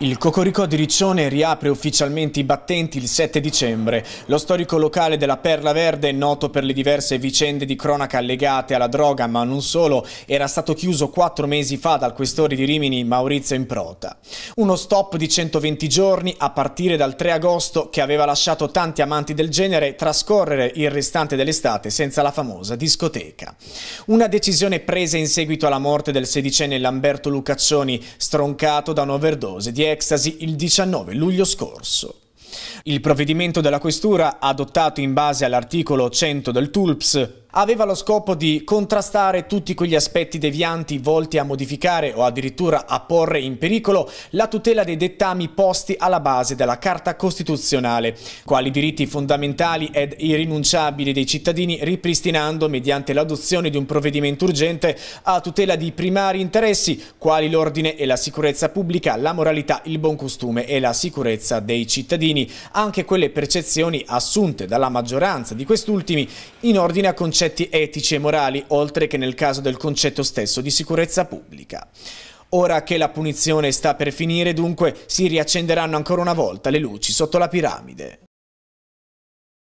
Il Cocoricò di Riccione riapre ufficialmente i battenti il 7 dicembre. Lo storico locale della Perla Verde, noto per le diverse vicende di cronaca legate alla droga, ma non solo, era stato chiuso quattro mesi fa dal questore di Rimini Maurizio Improta. Uno stop di 120 giorni a partire dal 3 agosto che aveva lasciato tanti amanti del genere trascorrere il restante dell'estate senza la famosa discoteca. Una decisione presa in seguito alla morte del sedicenne Lamberto Lucaccioni, stroncato da un'overdose di Ecstasy il 19 luglio scorso. Il provvedimento della Questura, adottato in base all'articolo 100 del TULPS, aveva lo scopo di contrastare tutti quegli aspetti devianti volti a modificare o addirittura a porre in pericolo la tutela dei dettami posti alla base della Carta Costituzionale, quali diritti fondamentali ed irrinunciabili dei cittadini ripristinando mediante l'adozione di un provvedimento urgente a tutela di primari interessi, quali l'ordine e la sicurezza pubblica, la moralità, il buon costume e la sicurezza dei cittadini, anche quelle percezioni assunte dalla maggioranza di quest'ultimi in ordine a concedere concetti etici e morali, oltre che nel caso del concetto stesso di sicurezza pubblica. Ora che la punizione sta per finire, dunque, si riaccenderanno ancora una volta le luci sotto la piramide.